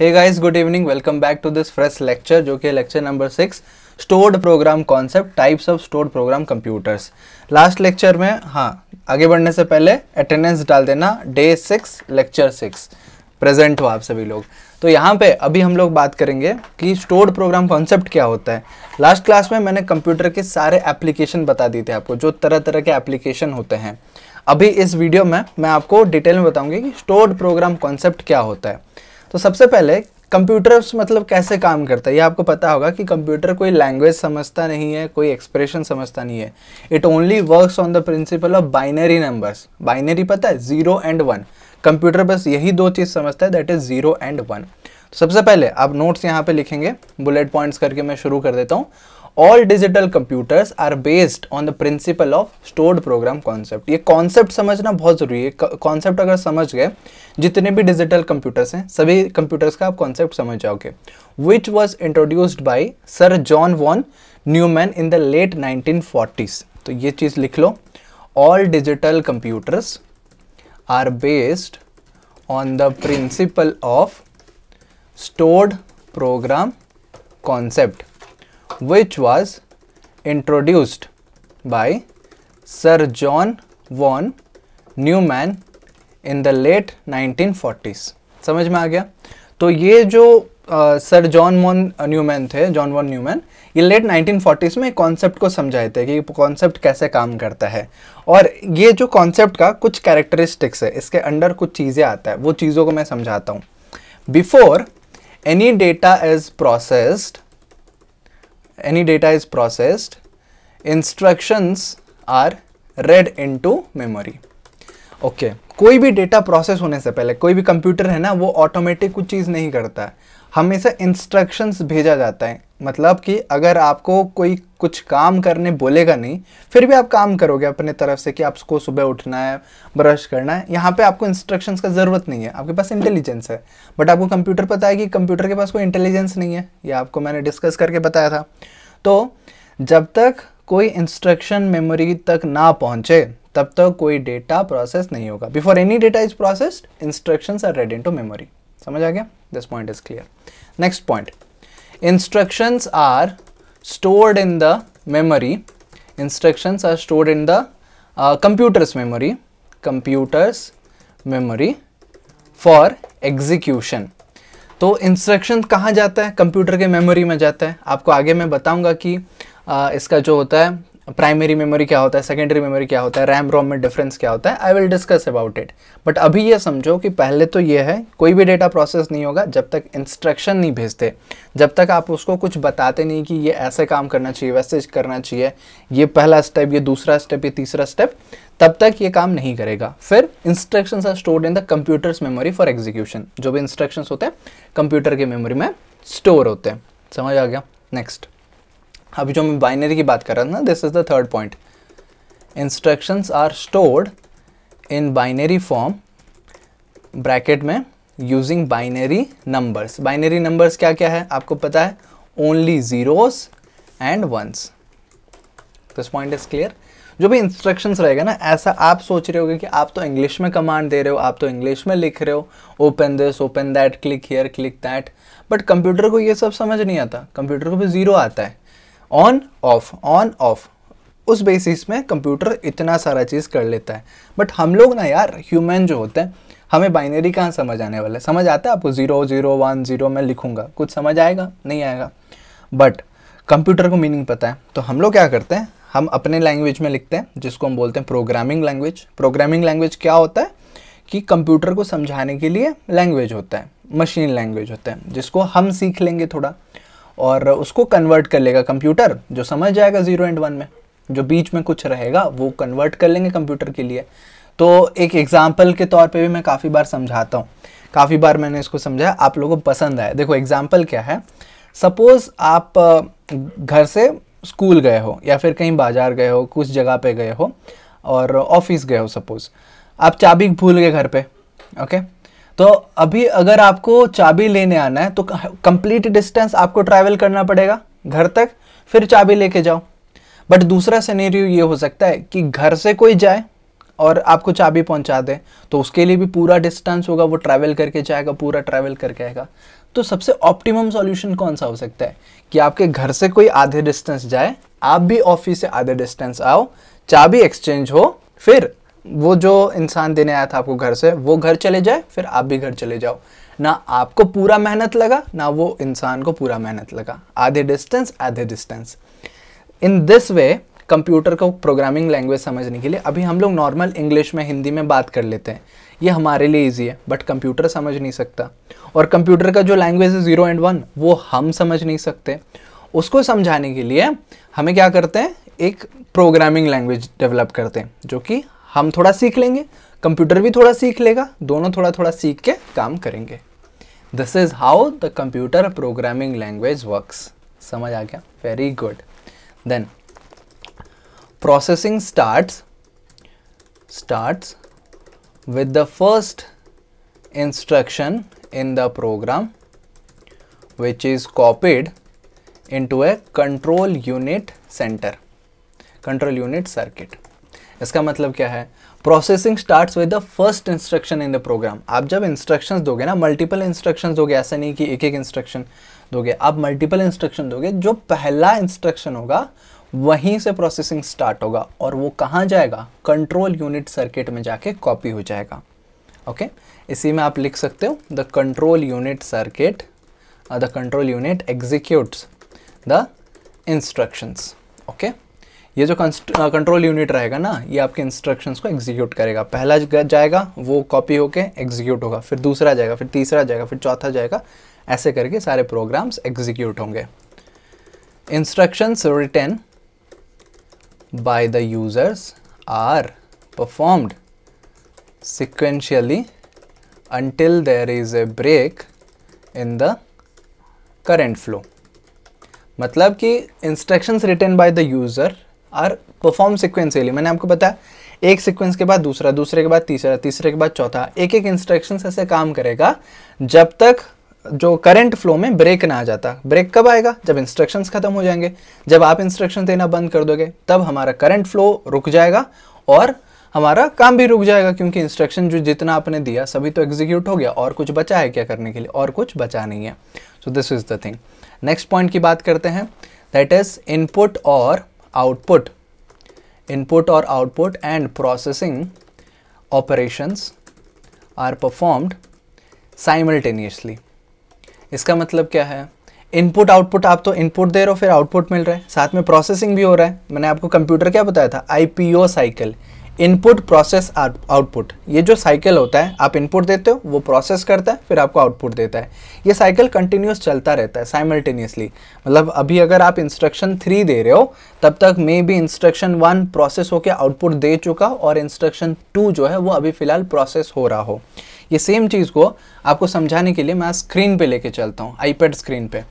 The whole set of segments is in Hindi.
Hey guys good evening welcome back to this fresh lecture जो कि lecture number six stored program concept types of stored program computers last lecture में हाँ आगे बढ़ने से पहले अटेंडेंस डाल देना day six lecture six present हो आप सभी लोग तो यहाँ पे अभी हम लोग बात करेंगे कि स्टोर्ड प्रोग्राम कॉन्सेप्ट क्या होता है लास्ट क्लास में मैंने कंप्यूटर के सारे एप्लीकेशन बता दिए थे आपको जो तरह तरह के एप्लीकेशन होते हैं अभी इस वीडियो में मैं आपको डिटेल में बताऊंगी कि स्टोर्ड प्रोग्राम कॉन्सेप्ट क्या होता है तो सबसे पहले कंप्यूटर्स मतलब कैसे काम करता है ये आपको पता होगा कि कंप्यूटर कोई लैंग्वेज समझता नहीं है कोई एक्सप्रेशन समझता नहीं है it only works on the principle of binary numbers binary पता है जीरो एंड वन कंप्यूटर बस यही दो चीज़ समझता है that is zero and one सबसे पहले आप नोट्स यहाँ पे लिखेंगे बुलेट पॉइंट्स करके मैं शुरू कर देता हूँ all digital computers are based on the principle of stored program concept ये कॉन्सेप्ट समझना बहुत ज़रूरी है कॉन्सेप्ट अगर समझ गए जितने भी डिजिटल कंप्यूटर्स हैं सभी कंप्यूटर्स का आप कॉन्सेप्ट समझ जाओगे which was introduced by sir John von Neumann in the late nineteen forties तो ये चीज़ लिख लो all digital computers are based on the principle of stored program concept which was introduced by Sir John von man in the late 1940s समझ में आ गया तो ये जो सर जॉन वॉन मैन थे जॉन वॉन मैन ये लेट 1940s में कॉन्सेप्ट को समझाए थे कि कॉन्सेप्ट कैसे काम करता है और ये जो कॉन्सेप्ट का कुछ कैरेक्टरिस्टिक्स है इसके अंडर कुछ चीज़ें आता है वो चीज़ों को मैं समझाता हूँ before any data is processed any data is processed, instructions are read into memory. Okay okay. कोई भी डेटा प्रोसेस होने से पहले कोई भी कंप्यूटर है ना वो ऑटोमेटिक कुछ चीज़ नहीं करता है हमेशा इंस्ट्रक्शंस भेजा जाता है मतलब कि अगर आपको कोई कुछ काम करने बोलेगा नहीं फिर भी आप काम करोगे अपने तरफ से कि आपको सुबह उठना है ब्रश करना है यहाँ पे आपको इंस्ट्रक्शंस का ज़रूरत नहीं है आपके पास इंटेलिजेंस है बट आपको कंप्यूटर पता है कि कंप्यूटर के पास कोई इंटेलिजेंस नहीं है यह आपको मैंने डिस्कस करके बताया था तो जब तक कोई इंस्ट्रक्शन मेमोरी तक ना पहुंचे तब तक कोई डेटा प्रोसेस नहीं होगा before any data is processed instructions are read to memory समझ आ गया this point is clear next point instructions are stored in the memory instructions are stored in the computer's memory computer's memory for execution तो इंस्ट्रक्शन कहाँ जाता है कंप्यूटर के मेमोरी में जाता है आपको आगे मैं बताऊंगा कि आ, इसका जो होता है प्राइमरी मेमोरी क्या होता है सेकेंडरी मेमोरी क्या होता है रैम रोम में डिफरेंस क्या होता है I will discuss about it but अभी ये समझो कि पहले तो ये है कोई भी डेटा प्रोसेस नहीं होगा जब तक इंस्ट्रक्शन नहीं भेजते जब तक आप उसको कुछ बताते नहीं कि ये ऐसे काम करना चाहिए वैसे करना चाहिए ये पहला स्टेप ये दूसरा स्टेप ये तीसरा स्टेप तब तक ये काम नहीं करेगा फिर instructions are stored in the computer's memory for execution जो भी इंस्ट्रक्शन होते हैं कंप्यूटर के मेमोरी में स्टोर होते हैं समझ आ गया नेक्स्ट अभी जो मैं बाइनरी की बात कर रहा था ना this is the third point instructions are stored in binary form bracket में using binary numbers binary numbers क्या क्या है आपको पता है only zeros and ones this point is clear जो भी इंस्ट्रक्शंस रहेगा ना ऐसा आप सोच रहे होगे कि आप तो इंग्लिश में कमांड दे रहे हो आप तो इंग्लिश में लिख रहे हो open this open that click here click that but computer को ये सब समझ नहीं आता कंप्यूटर को भी ज़ीरो आता है ऑन ऑफ ऑन ऑफ उस बेसिस में कंप्यूटर इतना सारा चीज़ कर लेता है बट हम लोग ना यार ह्यूमन जो होते हैं हमें बाइनरी कहाँ समझ आने वाला है समझ आता है आपको ज़ीरो ज़ीरो वन ज़ीरो मैं लिखूँगा कुछ समझ आएगा नहीं आएगा बट कंप्यूटर को मीनिंग पता है तो हम लोग क्या करते हैं हम अपने लैंग्वेज में लिखते हैं जिसको हम बोलते हैं प्रोग्रामिंग लैंग्वेज प्रोग्रामिंग लैंग्वेज क्या होता है कि कंप्यूटर को समझाने के लिए लैंग्वेज होता है मशीन लैंग्वेज होता है जिसको हम सीख लेंगे थोड़ा और उसको कन्वर्ट कर लेगा कंप्यूटर जो समझ जाएगा ज़ीरो एंड वन में जो बीच में कुछ रहेगा वो कन्वर्ट कर लेंगे कंप्यूटर के लिए तो एक एग्ज़ाम्पल के तौर पे भी मैं काफ़ी बार समझाता हूँ काफ़ी बार मैंने इसको समझाया आप लोगों को पसंद आया देखो एग्ज़ाम्पल क्या है सपोज़ आप घर से स्कूल गए हो या फिर कहीं बाज़ार गए हो कुछ जगह पे गए हो और ऑफिस गए हो सपोज़ आप चाबी भूल गए घर पे ओके okay? तो अभी अगर आपको चाबी लेने आना है तो कंप्लीट डिस्टेंस आपको ट्रैवल करना पड़ेगा घर तक फिर चाबी लेके जाओ बट दूसरा सिनेरियो ये हो सकता है कि घर से कोई जाए और आपको चाबी पहुंचा दे तो उसके लिए भी पूरा डिस्टेंस होगा वो ट्रैवल करके जाएगा पूरा ट्रैवल करके आएगा तो सबसे ऑप्टिमम सॉल्यूशन कौन सा हो सकता है कि आपके घर से कोई आधे डिस्टेंस जाए आप भी ऑफिस से आधे डिस्टेंस आओ चाबी एक्सचेंज हो फिर वो जो इंसान देने आया था आपको घर से वो घर चले जाए फिर आप भी घर चले जाओ ना आपको पूरा मेहनत लगा ना वो इंसान को पूरा मेहनत लगा आधे डिस्टेंस आधे distance in this way computer को प्रोग्रामिंग लैंग्वेज समझने के लिए अभी हम लोग नॉर्मल इंग्लिश में हिंदी में बात कर लेते हैं ये हमारे लिए ईजी है बट कंप्यूटर समझ नहीं सकता और कंप्यूटर का जो लैंग्वेज है ज़ीरो एंड वन वो हम समझ नहीं सकते उसको समझाने के लिए हमें क्या करते हैं एक प्रोग्रामिंग लैंग्वेज डेवलप करते हैं जो कि हम थोड़ा सीख लेंगे कंप्यूटर भी थोड़ा सीख लेगा दोनों थोड़ा थोड़ा सीख के काम करेंगे this is how the computer programming language works समझ आ गया very good then processing start start with the first instruction in the program which is copied into a control unit centre control unit circuit इसका मतलब क्या है processing starts with the first instruction in the program आप जब इंस्ट्रक्शन दोगे ना मल्टीपल इंस्ट्रक्शन दोगे ऐसा नहीं कि एक एक इंस्ट्रक्शन दोगे आप मल्टीपल इंस्ट्रक्शन दोगे जो पहला इंस्ट्रक्शन होगा वहीं से प्रोसेसिंग स्टार्ट होगा और वो कहाँ जाएगा कंट्रोल यूनिट सर्किट में जाके कॉपी हो जाएगा ओके okay? इसी में आप लिख सकते हो the control unit circuit the control unit executes the instructions okay ये जो कंट्रोल यूनिट रहेगा ना ये आपके इंस्ट्रक्शंस को एग्जीक्यूट करेगा पहला जाएगा वो कॉपी होके एग्जीक्यूट होगा फिर दूसरा जाएगा फिर तीसरा जाएगा फिर चौथा जाएगा ऐसे करके सारे प्रोग्राम्स एग्जीक्यूट होंगे instructions written by the users are performed sequentially until there is a break in the current flow मतलब कि instructions return by the user are perform sequentially मैंने आपको बताया एक सीक्वेंस के बाद दूसरा दूसरे के बाद तीसरा तीसरे के बाद चौथा एक एक इंस्ट्रक्शन ऐसे काम करेगा जब तक जो करंट फ्लो में ब्रेक ना आ जाता ब्रेक कब आएगा जब इंस्ट्रक्शंस खत्म हो जाएंगे जब आप इंस्ट्रक्शन देना बंद कर दोगे तब हमारा करंट फ्लो रुक जाएगा और हमारा काम भी रुक जाएगा क्योंकि इंस्ट्रक्शन जो जितना आपने दिया सभी तो एग्जीक्यूट हो गया और कुछ बचा है क्या करने के लिए और कुछ बचा नहीं है so this is the thing next point की बात करते हैं दैट इज़ इनपुट और output input or output and processing operations are performed simultaneously इसका मतलब क्या है इनपुट आउटपुट आप तो इनपुट दे रहे हो फिर आउटपुट मिल रहा है साथ में प्रोसेसिंग भी हो रहा है मैंने आपको कंप्यूटर क्या बताया था IPO cycle input process output ये जो साइकिल होता है आप इनपुट देते हो वो प्रोसेस करता है फिर आपको आउटपुट देता है ये साइकिल कंटिन्यूस चलता रहता है साइमल्टेनियसली मतलब अभी अगर आप इंस्ट्रक्शन थ्री दे रहे हो तब तक maybe instruction one process होकर आउटपुट दे चुका और इंस्ट्रक्शन टू जो है वो अभी फ़िलहाल प्रोसेस हो रहा हो ये सेम चीज़ को आपको समझाने के लिए मैं स्क्रीन पर लेके चलता हूँ आई स्क्रीन पर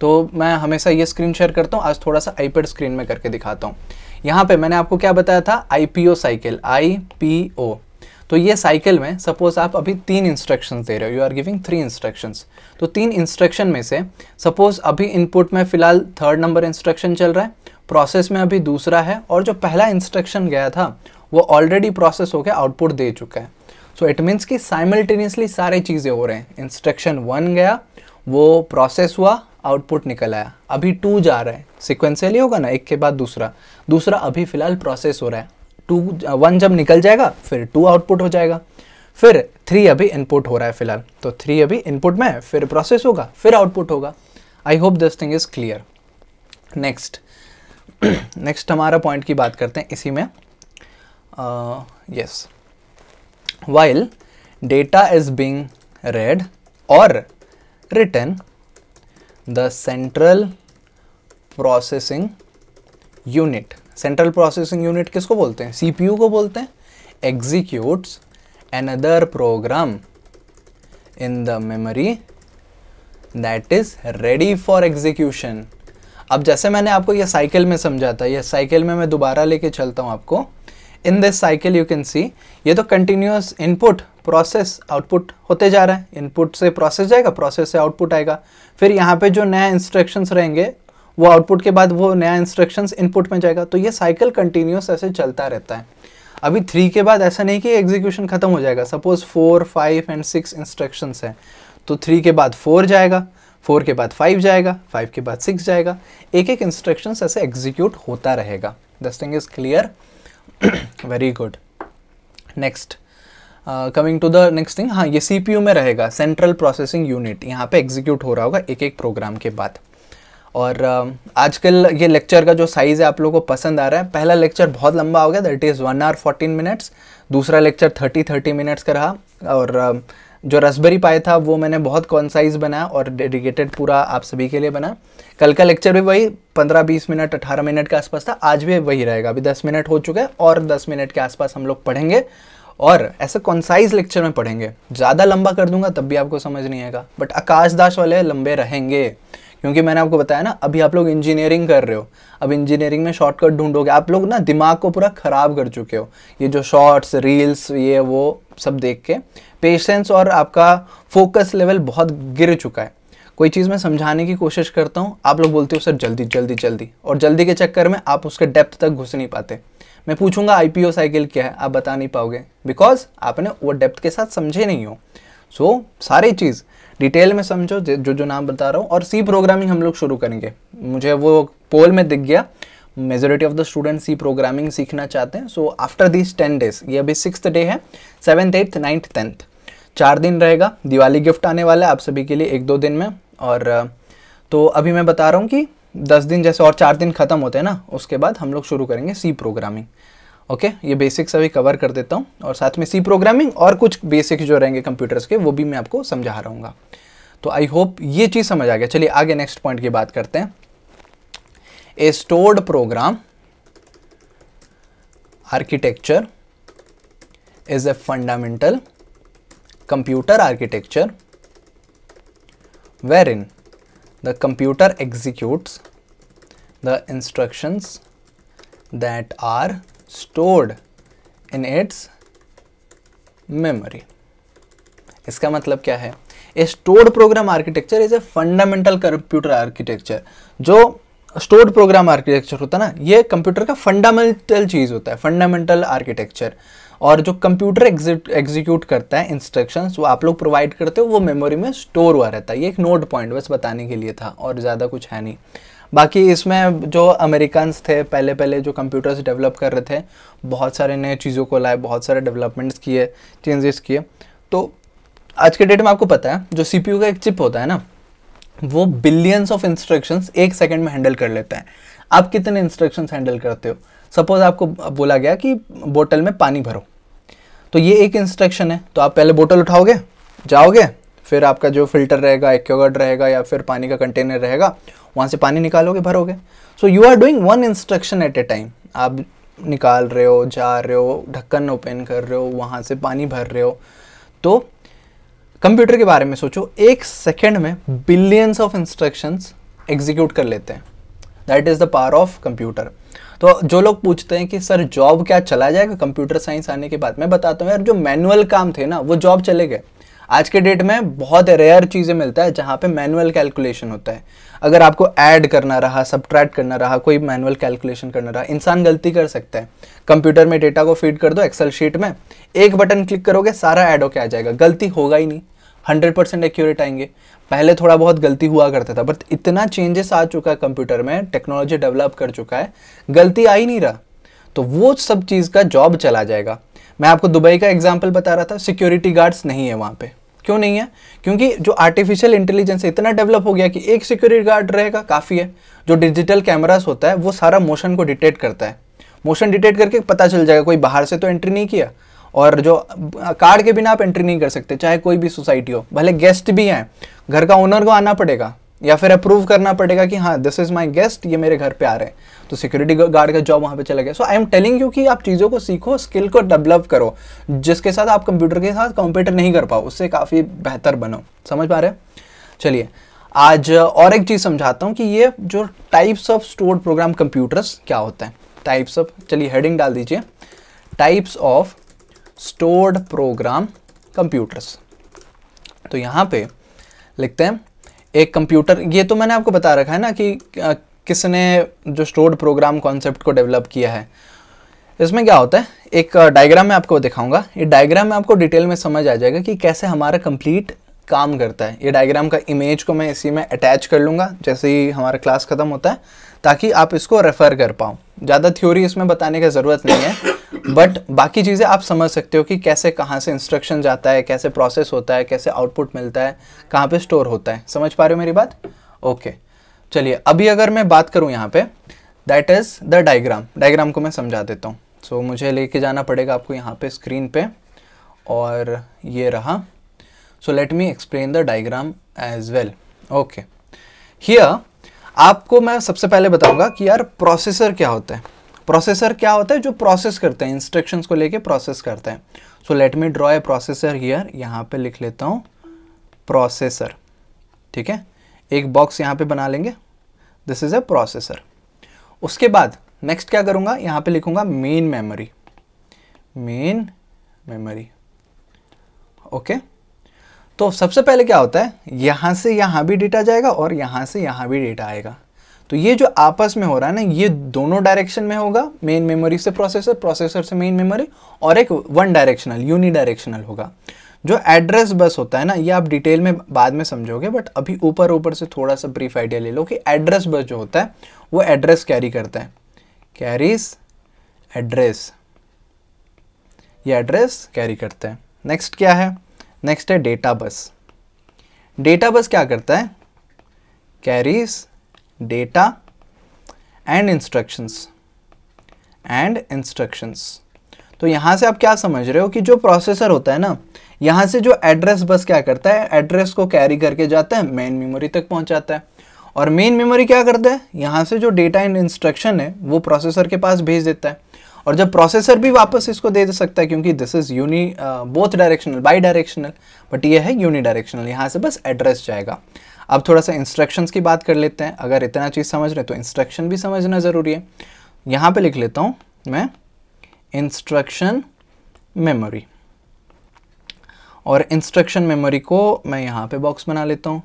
तो मैं हमेशा ये स्क्रीन शेयर करता हूँ आज थोड़ा सा आईपेड स्क्रीन में करके दिखाता हूँ यहाँ पे मैंने आपको क्या बताया था आईपीओ साइकिल आईपीओ तो ये साइकिल में सपोज आप अभी तीन इंस्ट्रक्शंस दे रहे हो you are giving three instructions तो तीन इंस्ट्रक्शन में से सपोज अभी इनपुट में फिलहाल थर्ड नंबर इंस्ट्रक्शन चल रहा है प्रोसेस में अभी दूसरा है और जो पहला इंस्ट्रक्शन गया था वो ऑलरेडी प्रोसेस होकर आउटपुट दे चुका है सो इट मीन्स कि साइमल्टेनियसली सारे चीज़ें हो रहे हैं इंस्ट्रक्शन वन गया वो प्रोसेस हुआ आउटपुट निकल आया अभी टू जा रहा है सिक्वेंशियली होगा ना एक के बाद दूसरा दूसरा अभी फिलहाल प्रोसेस हो रहा है टू वन जब निकल जाएगा फिर टू आउटपुट हो जाएगा फिर थ्री अभी इनपुट हो रहा है फिलहाल तो थ्री अभी इनपुट में है फिर प्रोसेस होगा फिर आउटपुट होगा I hope this thing is clear next next हमारा पॉइंट की बात करते हैं इसी में yes while data is being read और return the central processing unit central processing unit किसको बोलते हैं सीपीयू को बोलते हैं executes other program in the memory that is ready for execution अब जैसे मैंने आपको यह साइकिल में समझा था यह साइकिल में मैं दोबारा लेके चलता हूँ आपको in this cycle you can see ये तो कंटिन्यूस इनपुट प्रोसेस आउटपुट होते जा रहा है इनपुट से प्रोसेस जाएगा प्रोसेस से आउटपुट आएगा फिर यहाँ पे जो नया इंस्ट्रक्शंस रहेंगे वो आउटपुट के बाद वो नया इंस्ट्रक्शन इनपुट में जाएगा तो ये साइकिल कंटिन्यूस ऐसे चलता रहता है अभी थ्री के बाद ऐसा नहीं कि एग्जीक्यूशन खत्म हो जाएगा suppose four five and six instruction हैं तो थ्री के बाद फोर जाएगा फोर के बाद फाइव जाएगा फाइव के बाद सिक्स जाएगा एक एक इंस्ट्रक्शन ऐसे एग्जीक्यूट होता रहेगा this thing is clear very good next coming to the next thing हाँ ये सी में रहेगा सेंट्रल प्रोसेसिंग यूनिट यहाँ पे एग्जीक्यूट हो रहा होगा एक एक प्रोग्राम के बाद और आजकल ये लेक्चर का जो साइज़ है आप लोगों को पसंद आ रहा है पहला लेक्चर बहुत लंबा हो गया that is one hour fourteen minutes दूसरा लेक्चर थर्टी थर्टी मिनट्स का रहा और जो रसबेरी पाए था वो मैंने बहुत कॉन्साइज बनाया और डेडिकेटेड पूरा आप सभी के लिए बना कल का लेक्चर भी वही पंद्रह बीस मिनट अठारह मिनट के आसपास था आज भी वही रहेगा अभी दस मिनट हो चुका है और दस मिनट के आसपास हम लोग पढ़ेंगे और ऐसे कॉन्साइज लेक्चर में पढ़ेंगे ज़्यादा लंबा कर दूंगा तब भी आपको समझ नहीं आएगा बट आकाश दास वाले लंबे रहेंगे क्योंकि मैंने आपको बताया ना अभी आप लोग इंजीनियरिंग कर रहे हो अब इंजीनियरिंग में शॉर्टकट ढूंढोगे आप लोग ना दिमाग को पूरा ख़राब कर चुके हो ये जो शॉर्ट्स रील्स ये वो सब देख के पेशेंस और आपका फोकस लेवल बहुत गिर चुका है कोई चीज़ मैं समझाने की कोशिश करता हूँ आप लोग बोलते हो सर जल्दी जल्दी जल्दी और जल्दी के चक्कर में आप उसके डेप्थ तक घुस नहीं पाते मैं पूछूंगा आईपीओ साइकिल क्या है आप बता नहीं पाओगे बिकॉज आपने वो डेप्थ के साथ समझे नहीं हो सो so, सारी चीज़ डिटेल में समझो जो जो नाम बता रहा हूँ और सी प्रोग्रामिंग हम लोग शुरू करेंगे मुझे वो पोल में दिख गया majority of the student C programming सीखना चाहते हैं so after this ten days ये अभी सिक्स डे है सेवन्थ एट्थ नाइन्थ टेंथ चार दिन रहेगा दिवाली गिफ्ट आने वाला है आप सभी के लिए एक दो दिन में और तो अभी मैं बता रहा हूँ कि दस दिन जैसे और चार दिन खत्म होते हैं ना उसके बाद हम लोग शुरू करेंगे सी प्रोग्रामिंग ओके okay, ये बेसिक्स अभी कवर कर देता हूँ और साथ में सी प्रोग्रामिंग और कुछ बेसिक्स जो रहेंगे कंप्यूटर्स के वो भी मैं आपको समझा रहूँगा तो आई होप ये चीज़ समझ आ गया चलिए आगे नेक्स्ट पॉइंट की बात करते हैं a stored program architecture is a fundamental computer architecture where in the computer executes the instructions that are stored in its memory. इसका मतलब क्या है a stored program architecture is a fundamental computer architecture जो स्टोर्ड प्रोग्राम आर्किटेक्चर होता है ना ये कंप्यूटर का फंडामेंटल चीज़ होता है फंडामेंटल आर्किटेक्चर और जो कंप्यूटर एग्जीक्यूट करता है इंस्ट्रक्शंस वो आप लोग प्रोवाइड करते हो वो मेमोरी में स्टोर हुआ रहता है ये एक नोट पॉइंट बस बताने के लिए था और ज़्यादा कुछ है नहीं बाकी इसमें जो अमेरिकन्स थे पहले पहले जो कंप्यूटर्स डेवलप कर रहे थे बहुत सारे नए चीज़ों को लाए बहुत सारे डेवलपमेंट्स किए चेंजेस किए तो आज के डेट में आपको पता है जो सी का एक चिप होता है ना वो बिलियंस ऑफ इंस्ट्रक्शंस एक सेकंड में हैंडल कर लेता है आप कितने इंस्ट्रक्शंस हैंडल करते हो सपोज आपको बोला गया कि बोतल में पानी भरो तो ये एक इंस्ट्रक्शन है तो आप पहले बोतल उठाओगे जाओगे फिर आपका जो फिल्टर रहेगा एक्वागार्ड रहेगा या फिर पानी का कंटेनर रहेगा वहाँ से पानी निकालोगे भरोगे so you are doing one instruction at a time आप निकाल रहे हो जा रहे हो ढक्कन ओपन कर रहे हो वहाँ से पानी भर रहे हो तो कंप्यूटर के बारे में सोचो एक सेकेंड में बिलियंस ऑफ इंस्ट्रक्शंस एग्जीक्यूट कर लेते हैं that is the power of computer तो जो लोग पूछते हैं कि सर जॉब क्या चला जाएगा कंप्यूटर साइंस आने के बाद मैं बताता हूँ यार जो मैनुअल काम थे ना वो जॉब चले गए आज के डेट में बहुत रेयर चीज़ें मिलता है जहाँ पे मैनुअल कैलकुलेशन होता है अगर आपको ऐड करना रहा सब्ट्रैक्ट करना रहा कोई मैनुअल कैलकुलेशन करना रहा इंसान गलती कर सकता है कंप्यूटर में डेटा को फीड कर दो एक्सेल शीट में एक बटन क्लिक करोगे सारा ऐड होके आ जाएगा गलती होगा ही नहीं हंड्रेड परसेंट एक्यूरेट आएंगे पहले थोड़ा बहुत गलती हुआ करता था बट इतना चेंजेस आ चुका है कंप्यूटर में टेक्नोलॉजी डेवलप कर चुका है गलती आ ही नहीं रहा तो वो सब चीज़ का जॉब चला जाएगा मैं आपको दुबई का एग्जाम्पल बता रहा था सिक्योरिटी गार्ड्स नहीं है वहाँ पे क्यों नहीं है क्योंकि जो आर्टिफिशियल इंटेलिजेंस इतना डेवलप हो गया कि एक सिक्योरिटी गार्ड रहेगा काफ़ी है जो डिजिटल कैमरास होता है वो सारा मोशन को डिटेक्ट करता है मोशन डिटेक्ट करके पता चल जाएगा कोई बाहर से तो एंट्री नहीं किया और जो कार्ड के बिना आप एंट्री नहीं कर सकते चाहे कोई भी सोसाइटी हो भले गेस्ट भी हैं घर का ओनर को आना पड़ेगा या फिर अप्रूव करना पड़ेगा कि हाँ दिस इज़ माई गेस्ट ये मेरे घर पे आ रहे हैं तो सिक्योरिटी गार्ड का जॉब वहाँ पे चला गया so I am telling you कि आप चीज़ों को सीखो स्किल को डेवलप करो जिसके साथ आप कंप्यूटर के साथ कंप्यूटर नहीं कर पाओ उससे काफ़ी बेहतर बनो समझ पा रहे चलिए आज और एक चीज़ समझाता हूँ कि ये जो types of stored program computers क्या होते हैं टाइप्स ऑफ चलिए हेडिंग डाल दीजिए types of stored program computers तो यहाँ पे लिखते हैं एक कंप्यूटर ये तो मैंने आपको बता रखा है ना कि किसने जो स्टोर्ड प्रोग्राम कॉन्सेप्ट को डेवलप किया है इसमें क्या होता है एक डायग्राम में आपको दिखाऊंगा ये डायग्राम में आपको डिटेल में समझ आ जाएगा कि कैसे हमारा कंप्लीट काम करता है ये डायग्राम का इमेज को मैं इसी में अटैच कर लूँगा जैसे ही हमारा क्लास ख़त्म होता है ताकि आप इसको रेफ़र कर पाओ ज़्यादा थ्योरी इसमें बताने की ज़रूरत नहीं है बट बाकी चीज़ें आप समझ सकते हो कि कैसे कहाँ से इंस्ट्रक्शन जाता है कैसे प्रोसेस होता है कैसे आउटपुट मिलता है कहाँ पे स्टोर होता है समझ पा रहे हो मेरी बात ओके चलिए अभी अगर मैं बात करूँ यहाँ पे that is the diagram diagram को मैं समझा देता हूँ सो so, मुझे लेके जाना पड़ेगा आपको यहाँ पे स्क्रीन पे और ये रहा so let me explain the diagram as well okay here आपको मैं सबसे पहले बताऊंगा कि यार प्रोसेसर क्या होते हैं प्रोसेसर क्या होता है जो प्रोसेस करते हैं इंस्ट्रक्शंस को लेके प्रोसेस करते हैं so let me draw a processor here यहाँ पे लिख लेता हूँ प्रोसेसर ठीक है एक बॉक्स यहाँ पे बना लेंगे दिस इज़ ए प्रोसेसर उसके बाद नेक्स्ट क्या करूँगा यहाँ पे लिखूंगा main memory main memory okay okay? तो सबसे पहले क्या होता है यहाँ से यहाँ भी डेटा जाएगा और यहाँ से यहाँ भी डेटा आएगा तो ये जो आपस में हो रहा है ना ये दोनों डायरेक्शन में होगा मेन मेमोरी से प्रोसेसर प्रोसेसर से मेन मेमोरी और एक वन डायरेक्शनल यूनी डायरेक्शनल होगा जो एड्रेस बस होता है ना ये आप डिटेल में बाद में समझोगे बट अभी ऊपर ऊपर से थोड़ा सा ब्रीफ आइडिया ले लो कि एड्रेस बस जो होता है वो एड्रेस कैरी करता है कैरीज एड्रेस ये एड्रेस कैरी करता है नेक्स्ट क्या है नेक्स्ट है डेटा बस डेटा बस क्या करता है carries data and instructions and instructions तो यहां से आप क्या समझ रहे हो कि जो प्रोसेसर होता है ना यहां से जो एड्रेस बस क्या करता है एड्रेस को कैरी करके जाता है मेन मेमोरी तक पहुंचाता है और मेन मेमोरी क्या करता है यहाँ से जो डेटा एंड इंस्ट्रक्शन है वो प्रोसेसर के पास भेज देता है और जब प्रोसेसर भी वापस इसको दे दे तो सकता है क्योंकि this is uni both directional bidirectional but ये है यूनी डायरेक्शनल यहाँ से बस एड्रेस जाएगा अब थोड़ा सा इंस्ट्रक्शंस की बात कर लेते हैं अगर इतना चीज़ समझ रहे तो इंस्ट्रक्शन भी समझना ज़रूरी है यहाँ पे लिख लेता हूँ मैं इंस्ट्रक्शन मेमोरी और इंस्ट्रक्शन मेमोरी को मैं यहाँ पे बॉक्स बना लेता हूँ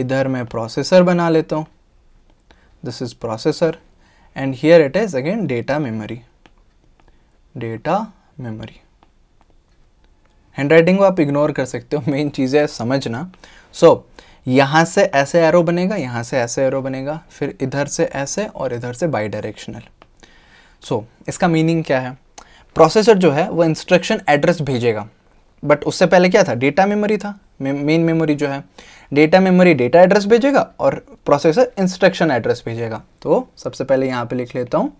इधर मैं प्रोसेसर बना लेता हूँ this is processor and here it is again data memory data memory handwriting को आप इग्नोर कर सकते हो मेन चीज़ है समझना सो so, यहाँ से ऐसे एरो बनेगा यहाँ से ऐसे एरो बनेगा फिर इधर से ऐसे और इधर से बाई डायरेक्शनल सो इसका मीनिंग क्या है प्रोसेसर जो है वो इंस्ट्रक्शन एड्रेस भेजेगा बट उससे पहले क्या था डेटा मेमोरी था मेन मेमोरी जो है डेटा मेमोरी डेटा एड्रेस भेजेगा और प्रोसेसर इंस्ट्रक्शन एड्रेस भेजेगा तो सबसे पहले यहाँ पे लिख लेता हूँ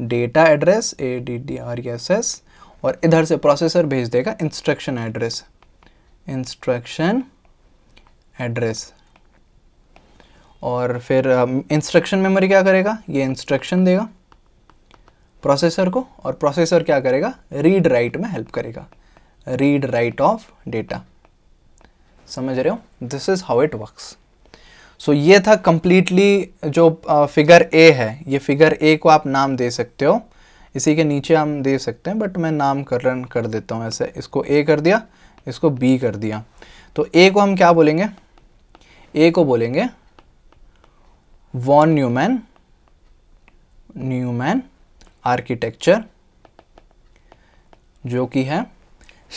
data address A D D R S S और इधर से प्रोसेसर भेज देगा इंस्ट्रक्शन एड्रेस इंस्ट्रक्शन एड्रेस और फिर इंस्ट्रक्शन मेमोरी क्या करेगा ये इंस्ट्रक्शन देगा प्रोसेसर को और प्रोसेसर क्या करेगा रीड राइट में हेल्प करेगा रीड राइट ऑफ डेटा समझ रहे हो this is how it works so so, ये था कम्प्लीटली जो फिगर uh, ए है ये फिगर ए को आप नाम दे सकते हो इसी के नीचे हम दे सकते हैं बट मैं नामकरण कर देता हूँ ऐसे इसको ए कर दिया इसको बी कर दिया तो ए को हम क्या बोलेंगे ए को बोलेंगे वॉन न्यूमैन न्यूमैन आर्किटेक्चर जो कि है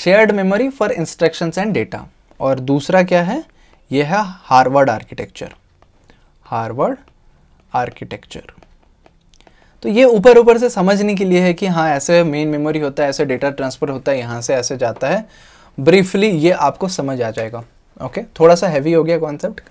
shared memory for instructions and data और दूसरा क्या है ये है हार्वर्ड आर्किटेक्चर हार्वर्ड आर्किटेक्चर तो ये ऊपर ऊपर से समझने के लिए है कि हाँ ऐसे मेन मेमोरी होता है ऐसे डेटा ट्रांसफ़र होता है यहाँ से ऐसे जाता है ब्रीफली ये आपको समझ आ जाएगा ओके okay? थोड़ा सा हैवी हो गया कॉन्सेप्ट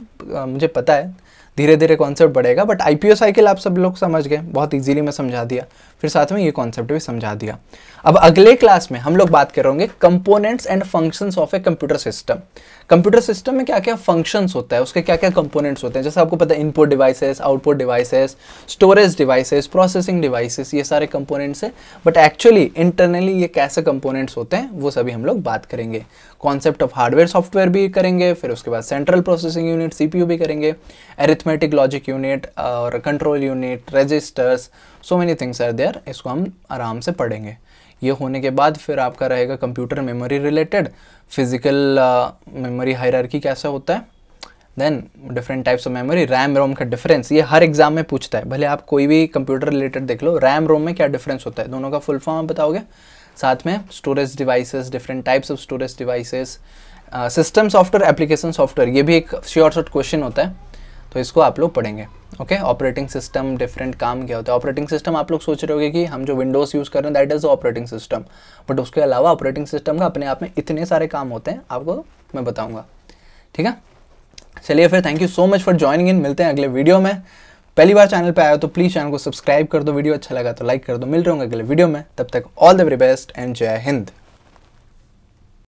मुझे पता है धीरे धीरे कॉन्सेप्ट बढ़ेगा बट आई पी साइकिल आप सब लोग समझ गए बहुत ईजीली मैं समझा दिया फिर साथ में ये कॉन्सेप्ट भी समझा दिया अब अगले क्लास में हम लोग बात करेंगे components and functions of a computer system computer system में क्या क्या फंक्शंस होता है उसके क्या क्या कंपोनेंट्स होते हैं जैसे आपको पता है input devices output devices storage devices processing devices ये सारे कंपोनेंट्स हैं बट एक्चुअली इंटरनली ये कैसे कंपोनेंट्स होते हैं वो सभी हम लोग बात करेंगे कॉन्सेप्ट ऑफ हार्डवेयर सॉफ्टवेयर भी करेंगे फिर उसके बाद सेंट्रल प्रोसेसिंग यूनिट सी भी करेंगे एरिथमेटिक लॉजिक यूनिट और control unit registers so many things are there इसको हम आराम से पढ़ेंगे ये होने के बाद फिर आपका रहेगा computer memory related physical memory hierarchy कैसा होता है then different types of memory RAM ROM का डिफरेंस ये हर एग्जाम में पूछता है भले आप कोई भी कंप्यूटर रिलेटेड देख लो रैम रोम में क्या डिफरेंस होता है दोनों का फुल फॉर्म आप बताओगे साथ में storage devices different types of storage devices system software application software ये भी एक श्योर शॉर्ट क्वेश्चन होता है तो इसको आप लोग पढ़ेंगे ओके ऑपरेटिंग सिस्टम डिफरेंट काम क्या होता है ऑपरेटिंग सिस्टम आप लोग सोच रहे होगे कि हम जो विंडोज़ यूज़ कर रहे हैं that is operating system but उसके अलावा ऑपरेटिंग सिस्टम का अपने आप में इतने सारे काम होते हैं आपको मैं बताऊँगा ठीक है चलिए फिर thank you so much for joining in मिलते हैं अगले वीडियो में पहली बार चैनल पर आया तो प्लीज़ चैनल को सब्सक्राइब कर दो वीडियो अच्छा लगा तो लाइक कर दो मिल रहा हूँ अगले वीडियो में तब तक all the very best and जय हिंद